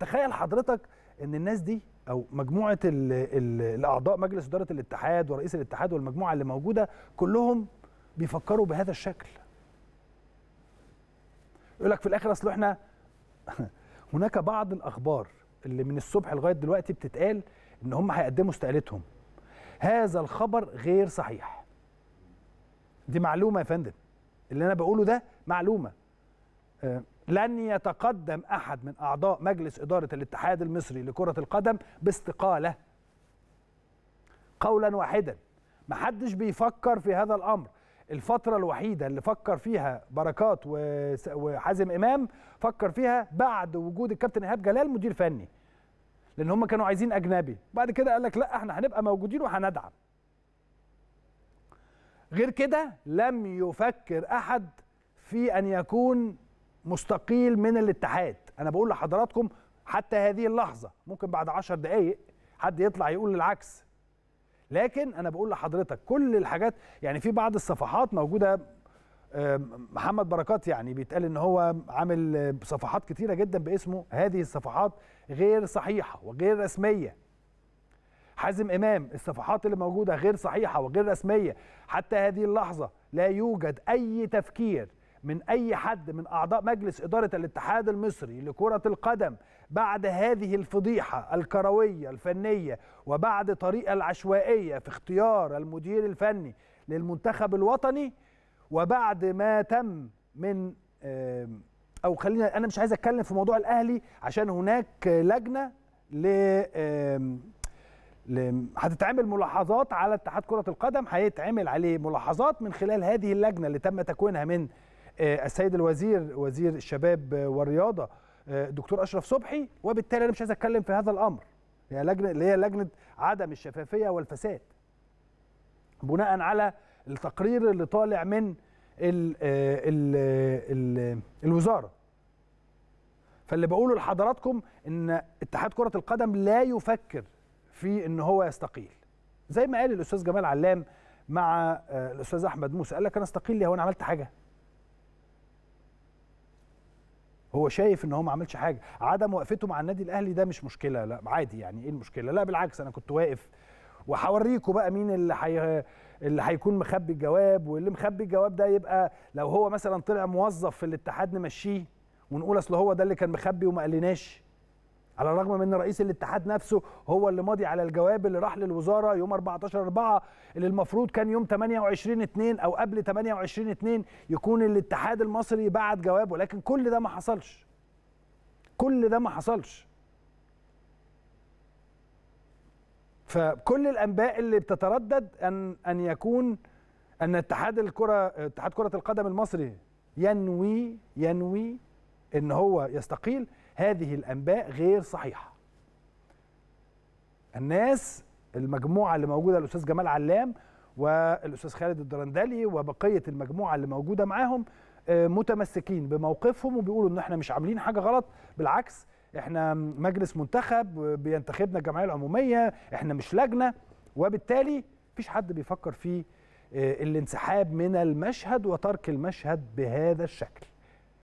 تخيل حضرتك ان الناس دي او مجموعه الاعضاء مجلس اداره الاتحاد ورئيس الاتحاد والمجموعه اللي موجوده كلهم بيفكروا بهذا الشكل يقول لك في الاخر اصل احنا هناك بعض الاخبار اللي من الصبح لغايه دلوقتي بتتقال ان هم هيقدموا استقالتهم هذا الخبر غير صحيح دي معلومه يا فندم اللي انا بقوله ده معلومه آه، لن يتقدم أحد من أعضاء مجلس إدارة الاتحاد المصري لكرة القدم باستقالة قولا واحدا محدش بيفكر في هذا الأمر الفترة الوحيدة اللي فكر فيها بركات وحازم إمام فكر فيها بعد وجود الكابتن إيهاب جلال مدير فني لأن هم كانوا عايزين أجنبي بعد كده قال لك لا احنا هنبقى موجودين وهندعم غير كده لم يفكر أحد في أن يكون مستقيل من الاتحاد انا بقول لحضراتكم حتى هذه اللحظه ممكن بعد عشر دقائق حد يطلع يقول العكس لكن انا بقول لحضرتك كل الحاجات يعني في بعض الصفحات موجوده محمد بركات يعني بيتقال ان هو عامل صفحات كتيره جدا باسمه هذه الصفحات غير صحيحه وغير رسميه حازم امام الصفحات اللي موجوده غير صحيحه وغير رسميه حتى هذه اللحظه لا يوجد اي تفكير من أي حد من أعضاء مجلس إدارة الاتحاد المصري لكرة القدم بعد هذه الفضيحة الكروية الفنية وبعد طريقة العشوائية في اختيار المدير الفني للمنتخب الوطني وبعد ما تم من أو خلينا أنا مش عايز أتكلم في موضوع الأهلي عشان هناك لجنة ل هتتعمل ملاحظات على اتحاد كرة القدم هيتعمل عليه ملاحظات من خلال هذه اللجنة اللي تم تكوينها من آه، السيد الوزير وزير الشباب والرياضه آه، دكتور اشرف صبحي وبالتالي انا مش عايز اتكلم في هذا الامر هي لجنه اللي هي لجنه عدم الشفافيه والفساد بناء على التقرير اللي طالع من الـ آه، الـ الـ الوزاره فاللي بقوله لحضراتكم ان اتحاد كره القدم لا يفكر في ان هو يستقيل زي ما قال الاستاذ جمال علام مع الاستاذ احمد موسى قال لك انا استقيل ليه هو انا عملت حاجه هو شايف ان هو ما عملش حاجه عدم وقفته مع النادي الاهلي ده مش مشكله لا عادي يعني ايه المشكله لا بالعكس انا كنت واقف وهوريكم بقى مين اللي حي... اللي هيكون مخبي الجواب واللي مخبي الجواب ده يبقى لو هو مثلا طلع موظف في الاتحاد نمشيه ونقول اصل هو ده اللي كان مخبي وما قالناش على الرغم من رئيس الاتحاد نفسه هو اللي ماضي على الجواب اللي راح للوزاره يوم 14 4 اللي المفروض كان يوم 28 2 او قبل 28 2 يكون الاتحاد المصري بعت جواب ولكن كل ده ما حصلش كل ده ما حصلش فكل الانباء اللي بتتردد ان ان يكون ان اتحاد الكره اتحاد كره القدم المصري ينوي ينوي ان هو يستقيل هذه الانباء غير صحيحه الناس المجموعه اللي موجوده الاستاذ جمال علام والاستاذ خالد الدرندلي وبقيه المجموعه اللي موجوده معاهم آه، متمسكين بموقفهم وبيقولوا ان احنا مش عاملين حاجه غلط بالعكس احنا مجلس منتخب بينتخبنا الجمعيه العموميه احنا مش لجنه وبالتالي مفيش حد بيفكر في آه، الانسحاب من المشهد وترك المشهد بهذا الشكل